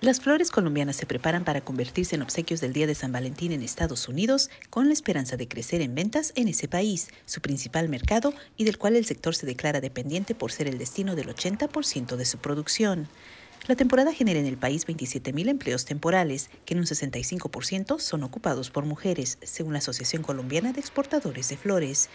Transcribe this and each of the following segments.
Las flores colombianas se preparan para convertirse en obsequios del Día de San Valentín en Estados Unidos con la esperanza de crecer en ventas en ese país, su principal mercado y del cual el sector se declara dependiente por ser el destino del 80% de su producción. La temporada genera en el país 27.000 empleos temporales, que en un 65% son ocupados por mujeres, según la Asociación Colombiana de Exportadores de Flores.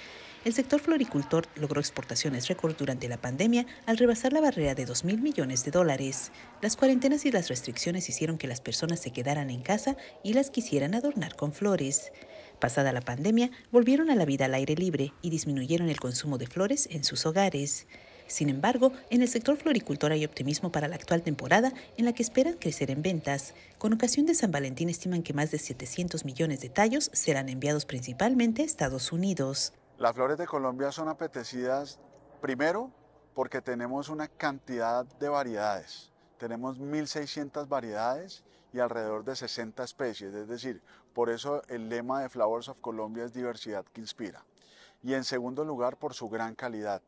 El sector floricultor logró exportaciones récord durante la pandemia al rebasar la barrera de 2.000 millones de dólares. Las cuarentenas y las restricciones hicieron que las personas se quedaran en casa y las quisieran adornar con flores. Pasada la pandemia, volvieron a la vida al aire libre y disminuyeron el consumo de flores en sus hogares. Sin embargo, en el sector floricultor hay optimismo para la actual temporada en la que esperan crecer en ventas. Con ocasión de San Valentín estiman que más de 700 millones de tallos serán enviados principalmente a Estados Unidos. Las flores de Colombia son apetecidas primero porque tenemos una cantidad de variedades. Tenemos 1.600 variedades y alrededor de 60 especies, es decir, por eso el lema de Flowers of Colombia es diversidad que inspira. Y en segundo lugar, por su gran calidad.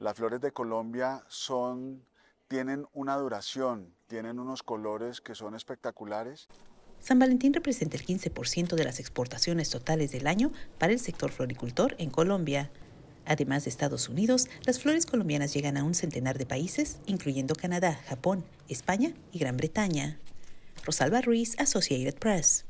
Las flores de Colombia son, tienen una duración, tienen unos colores que son espectaculares. San Valentín representa el 15% de las exportaciones totales del año para el sector floricultor en Colombia. Además de Estados Unidos, las flores colombianas llegan a un centenar de países, incluyendo Canadá, Japón, España y Gran Bretaña. Rosalba Ruiz, Associated Press.